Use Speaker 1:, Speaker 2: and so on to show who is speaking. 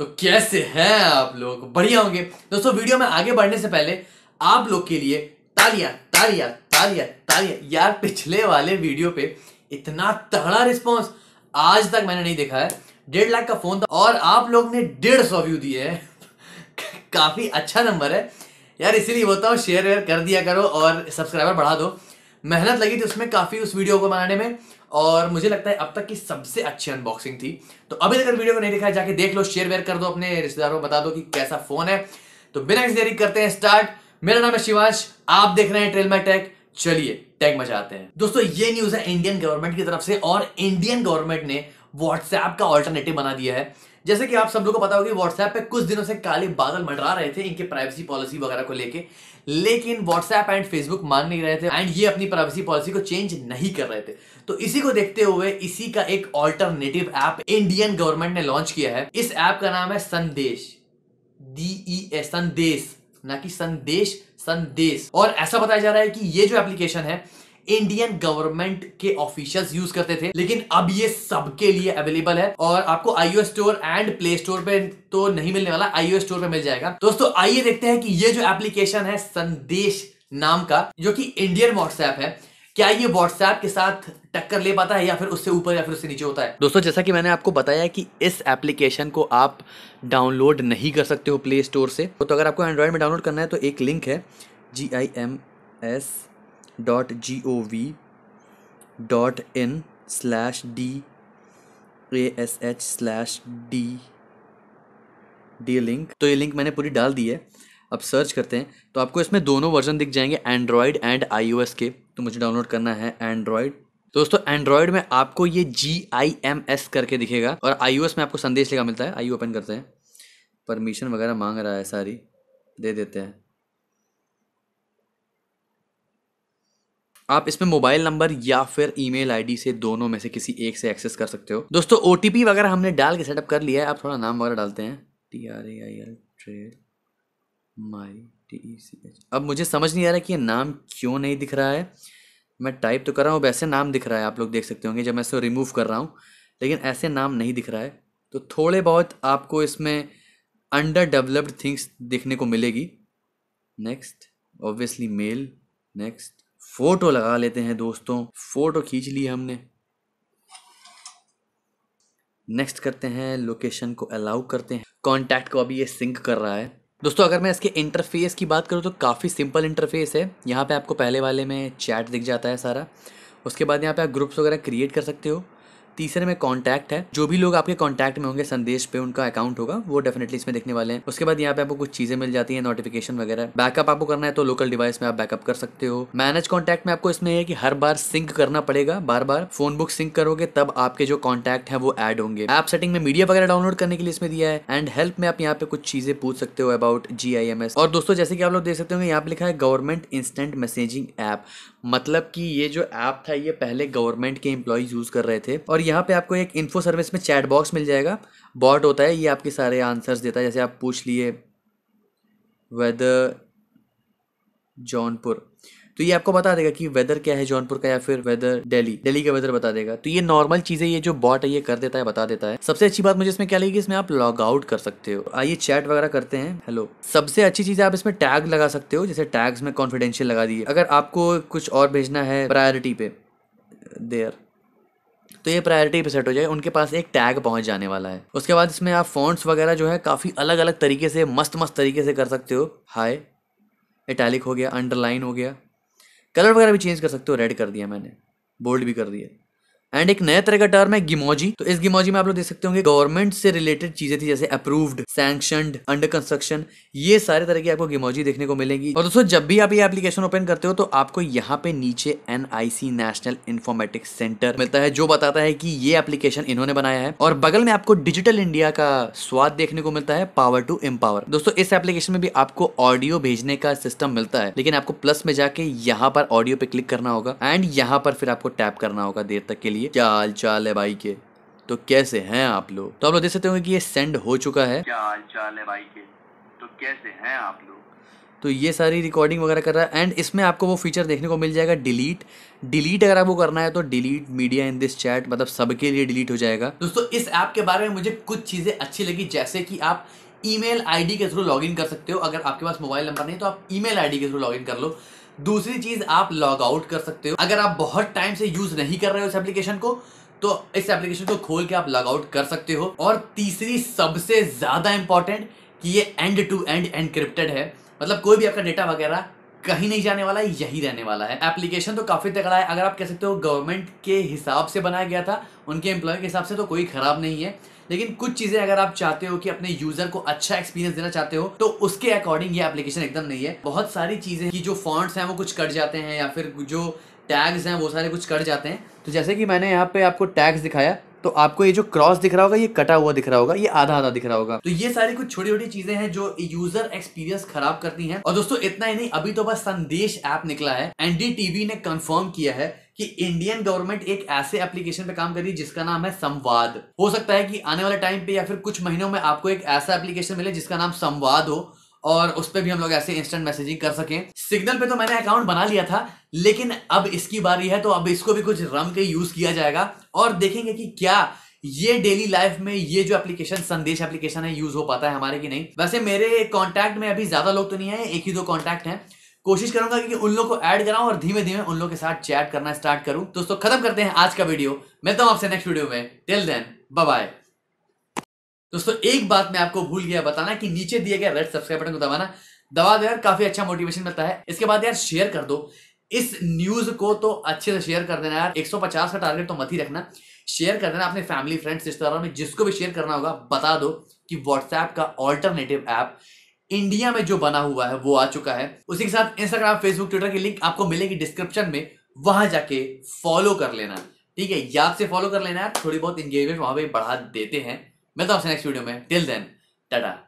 Speaker 1: तो कैसे हैं आप लोग बढ़िया होंगे दोस्तों वीडियो में आगे बढ़ने से पहले आप लोग के लिए तालियां तालियां तालियां तालियां यार पिछले वाले वीडियो पे इतना तगड़ा रिस्पांस आज तक मैंने नहीं देखा है डेढ़ लाख का फोन था और आप लोग ने डेढ़ सौ व्यू दिए है काफी अच्छा नंबर है यार इसीलिए बोलता हूँ शेयर वेयर कर दिया करो और सब्सक्राइबर बढ़ा दो मेहनत लगी थी उसमें काफ़ी उस वीडियो को बनाने में और मुझे लगता है अब तक की सबसे अच्छी अनबॉक्सिंग थी तो अभी तक वीडियो को नहीं देखा जाके देख लो शेयर वेयर कर दो अपने रिश्तेदारों को बता दो कि कैसा फोन है तो बिना किसी देरी करते हैं स्टार्ट मेरा नाम है शिवाश आप देख रहे हैं ट्रेल माई टेक चलिए टैग मचाते हैं दोस्तों ये न्यूज है इंडियन गवर्नमेंट की तरफ से और इंडियन गवर्नमेंट ने व्हाट्सएप का ऑल्टरनेटिव बना दिया है जैसे कि आप सब लोग को पता होगी व्हाट्सएप पे कुछ दिनों से काले बादल मंडरा रहे थे इनके प्राइवेसी पॉलिसी वगैरह को लेके लेकिन व्हाट्सएप एंड फेसबुक मान नहीं रहे थे एंड ये अपनी प्राइवेसी पॉलिसी को चेंज नहीं कर रहे थे तो इसी को देखते हुए इसी का एक ऑल्टरनेटिव ऐप इंडियन गवर्नमेंट ने लॉन्च किया है इस ऐप का नाम है संदेश डी e संदेश ना कि संदेश संदेश और ऐसा बताया जा रहा है कि ये जो एप्लीकेशन है इंडियन गवर्नमेंट के ऑफिशियल यूज करते थे लेकिन अब ये सबके लिए अवेलेबल है और आपको iOS store and Play Store पे तो नहीं मिलने वाला आईओ स्टोर पे मिल जाएगा दोस्तों आइए देखते हैं कि ये जो एप्लीकेशन है संदेश नाम का जो कि इंडियन व्हाट्सएप है क्या ये व्हाट्सएप के साथ टक्कर ले पाता है या फिर उससे ऊपर या फिर उससे नीचे होता है दोस्तों जैसा कि मैंने आपको बताया कि इस एप्लीकेशन को आप डाउनलोड नहीं कर सकते हो प्ले स्टोर से तो अगर आपको एंड्रॉयड में डाउनलोड करना है तो एक लिंक है G I M S dot G O V dot in slash D A S H slash D D link तो ये लिंक मैंने पूरी डाल दी है अब सर्च करते हैं तो आपको इसमें दोनों वर्जन दिख जाएंगे एंड्रॉयड एंड आई के तो मुझे डाउनलोड करना है एंड्रॉयड दोस्तों एंड्रॉयड में आपको ये जी आई एम एस करके दिखेगा और आई में आपको संदेश लिखा मिलता है आई ओपन करते हैं परमिशन वगैरह मांग रहा है सारी दे देते हैं आप इसमें मोबाइल नंबर या फिर ईमेल आईडी से दोनों में से किसी एक से एक्सेस कर सकते हो दोस्तों ओटीपी वगैरह हमने डाल के सेटअप कर लिया है आप थोड़ा नाम वगैरह डालते हैं T R A I L trade my T E C H अब मुझे समझ नहीं आ रहा कि ये नाम क्यों नहीं दिख रहा है मैं टाइप तो कर रहा हूँ वैसे नाम दिख रहा है आप लोग देख सकते होंगे जब मैं इसको रिमूव कर रहा हूँ लेकिन ऐसे नाम नहीं दिख रहा है तो थोड़े बहुत आपको इसमें अंडर डेवलप्ड थिंग्स देखने को मिलेगी next obviously mail next photo लगा लेते हैं दोस्तों फोटो खींच ली हमने नेक्स्ट करते हैं लोकेशन को अलाउ करते हैं कॉन्टैक्ट को अभी ये सिंक कर रहा है दोस्तों अगर मैं इसके इंटरफेस की बात करूँ तो काफ़ी सिंपल इंटरफेस है यहाँ पे आपको पहले वाले में चैट दिख जाता है सारा उसके बाद यहाँ पे आप ग्रुप्स वगैरह क्रिएट कर सकते हो तीसरे में कॉन्टैक्ट है जो भी लोग आपके कॉन्टैक्ट में होंगे संदेश पे उनका अकाउंट होगा वो डेफिनेटली इसमें देखने वाले हैं उसके बाद यहाँ पे आपको कुछ चीजें मिल जाती है नोटिफिकेशन वगैरह बैकअप आपको करना है तो लोकल डिवाइस में आप बैकअप कर सकते हो मैनेज कॉन्टैक्ट में आपको इसमें है कि हर बार सिंक करना पड़ेगा बार बार फोन बुक सिंक करोगे तब आपके जो कॉन्टैक्ट है वो एड होंगे ऐप सेटिंग में मीडिया वगैरह डाउनलोड करने के लिए इसमें दिया है एंड हेल्प में आप यहाँ पे कुछ चीजें पूछ सकते हो अबाउट जी और दोस्तों जैसे कि आप लोग देख सकते हो यहाँ पे लिखा है गवर्नमेंट इंस्टेंट मैसेजिंग ऐप मतलब कि ये जो ऐप था ये पहले गवर्नमेंट के एम्प्लॉयज यूज कर रहे थे और यहाँ पे आपको एक इन्फो सर्विस में चैट बॉक्स मिल जाएगा बॉट होता है ये आपके सारे आंसर्स देता है जैसे आप पूछ लिए वेदर जौनपुर तो ये आपको बता देगा कि वेदर क्या है जौनपुर का या फिर वेदर दिल्ली दिल्ली का वेदर बता देगा तो ये नॉर्मल चीज़ें ये जो बॉट है ये कर देता है बता देता है सबसे अच्छी बात मुझे इसमें क्या लगी इसमें आप लॉग आउट कर सकते हो आइए चैट वगैरह करते हैं हेलो सबसे अच्छी चीज़ आप इसमें टैग लगा सकते हो जैसे टैग्स में कॉन्फिडेंशियल लगा दिए अगर आपको कुछ और भेजना है प्रायोरिटी पे देयर तो ये प्रायोरिटी पे सेट हो जाए उनके पास एक टैग पहुंच जाने वाला है उसके बाद इसमें आप फॉन्ट्स वगैरह जो है काफ़ी अलग अलग तरीके से मस्त मस्त तरीके से कर सकते हो हाई इटैलिक हो गया अंडरलाइन हो गया कलर वगैरह भी चेंज कर सकते हो रेड कर दिया मैंने बोल्ड भी कर दिया एंड एक नया तरह का टर्म है गिमोजी तो इस गिमोजी में आप लोग देख सकते होंगे गवर्नमेंट से रिलेटेड चीजें थी जैसे अप्रूव्ड सैंक्शन अंडर कंस्ट्रक्शन ये सारे तरह की आपको गिमोजी देखने को मिलेगी और दोस्तों जब भी आप ये एप्लीकेशन ओपन करते हो तो आपको यहाँ पे नीचे एन नेशनल इन्फॉर्मेटिक सेंटर मिलता है जो बताता है कि ये एप्लीकेशन इन्होंने बनाया है और बगल में आपको डिजिटल इंडिया का स्वाद देखने को मिलता है पावर टू एम्पावर दोस्तों इस एप्लीकेशन में भी आपको ऑडियो भेजने का सिस्टम मिलता है लेकिन आपको प्लस में जाके यहाँ पर ऑडियो पे क्लिक करना होगा एंड यहाँ पर फिर आपको टैप करना होगा देर तक के लिए लिए क्या हाल चाल है भाई के तो कैसे हैं आप लोग तो आप लोग देख सकते होंगे कि ये सेंड हो चुका है क्या हाल चाल है भाई के तो कैसे हैं आप लोग तो ये सारी रिकॉर्डिंग वगैरह कर रहा है एंड इसमें आपको वो फीचर देखने को मिल जाएगा डिलीट डिलीट अगर आपको करना है तो delete media in this chat मतलब सबके लिए डिलीट हो जाएगा दोस्तों इस ऐप के बारे में मुझे कुछ चीज़ें अच्छी लगी जैसे कि आप ईमेल आईडी के थ्रू लॉगिन कर सकते हो अगर आपके पास मोबाइल नंबर नहीं तो आप ईमेल आईडी के थ्रू लॉगिन कर लो दूसरी चीज आप लॉग आउट कर सकते हो अगर आप बहुत टाइम से यूज नहीं कर रहे हो इस एप्लीकेशन को तो इस एप्लीकेशन को खोल के आप लॉग आउट कर सकते हो और तीसरी सबसे ज्यादा इंपॉर्टेंट कि ये एंड टू एंड एनक्रिप्टेड है मतलब कोई भी आपका डेटा वगैरह कहीं नहीं जाने वाला है यही रहने वाला है एप्लीकेशन तो काफ़ी तगड़ा है अगर आप कह सकते हो गवर्नमेंट के हिसाब से बनाया गया था उनके एम्प्लॉय के हिसाब से तो कोई ख़राब नहीं है लेकिन कुछ चीजें अगर आप चाहते हो कि अपने यूजर को अच्छा एक्सपीरियंस देना चाहते हो तो उसके अकॉर्डिंग ये एप्लीकेशन एकदम नहीं है बहुत सारी चीजें की जो फॉन्ट्स हैं वो कुछ कट जाते हैं या फिर जो टैग्स हैं वो सारे कुछ कट जाते हैं तो जैसे कि मैंने यहाँ पे आपको टैग्स दिखाया तो आपको ये जो क्रॉस दिख रहा होगा ये कटा हुआ दिख रहा होगा ये आधा आधा दिख रहा होगा तो ये सारी कुछ छोटी छोटी चीजें हैं जो यूजर एक्सपीरियंस खराब करती हैं और दोस्तों इतना ही नहीं अभी तो बस संदेश ऐप निकला है एनडीटीवी ने कंफर्म किया है कि इंडियन गवर्नमेंट एक ऐसे एप्लीकेशन पे काम कर रही है जिसका नाम है संवाद हो सकता है कि आने वाले टाइम पे या फिर कुछ महीनों में आपको एक ऐसा एप्लीकेशन मिले जिसका नाम संवाद हो और उस पर भी हम लोग ऐसे इंस्टेंट मैसेजिंग कर सकें सिग्नल पे तो मैंने अकाउंट बना लिया था लेकिन अब इसकी बारी है तो अब इसको भी कुछ रम के यूज किया जाएगा और देखेंगे कि क्या ये डेली लाइफ में ये जो एप्लीकेशन संदेश एप्लीकेशन है यूज हो पाता है हमारे की नहीं वैसे मेरे कॉन्टैक्ट में अभी ज्यादा लोग तो नहीं है एक ही दो कॉन्टैक्ट है कोशिश करूंगा कि उन लोग को ऐड कराऊं और धीमे धीमे उन लोग के साथ चैट करना स्टार्ट करूं दोस्तों खत्म करते हैं आज का वीडियो मिलता हूं आपसे नेक्स्ट वीडियो में टिल देन बाय दोस्तों एक बात मैं आपको भूल गया बताना कि नीचे दिए गए रेड सब्सक्राइब बटन को दबाना दबा दो यार काफी अच्छा मोटिवेशन मिलता है इसके बाद यार शेयर कर दो इस न्यूज को तो अच्छे से शेयर कर देना यार 150 का टारगेट तो मत ही रखना शेयर कर देना अपने फैमिली फ्रेंड्स रिश्तेदारों में जिसको भी शेयर करना होगा बता दो कि व्हाट्सएप का ऑल्टरनेटिव ऐप इंडिया में जो बना हुआ है वो आ चुका है उसी के साथ इंस्टाग्राम फेसबुक ट्विटर की लिंक आपको मिलेगी डिस्क्रिप्शन में वहां जाके फॉलो कर लेना ठीक है याद से फॉलो कर लेना यार थोड़ी बहुत इंगेजमेंट वहां पर बढ़ा देते हैं मिलता हूँ नेक्स्ट वीडियो में टिल देन टाटा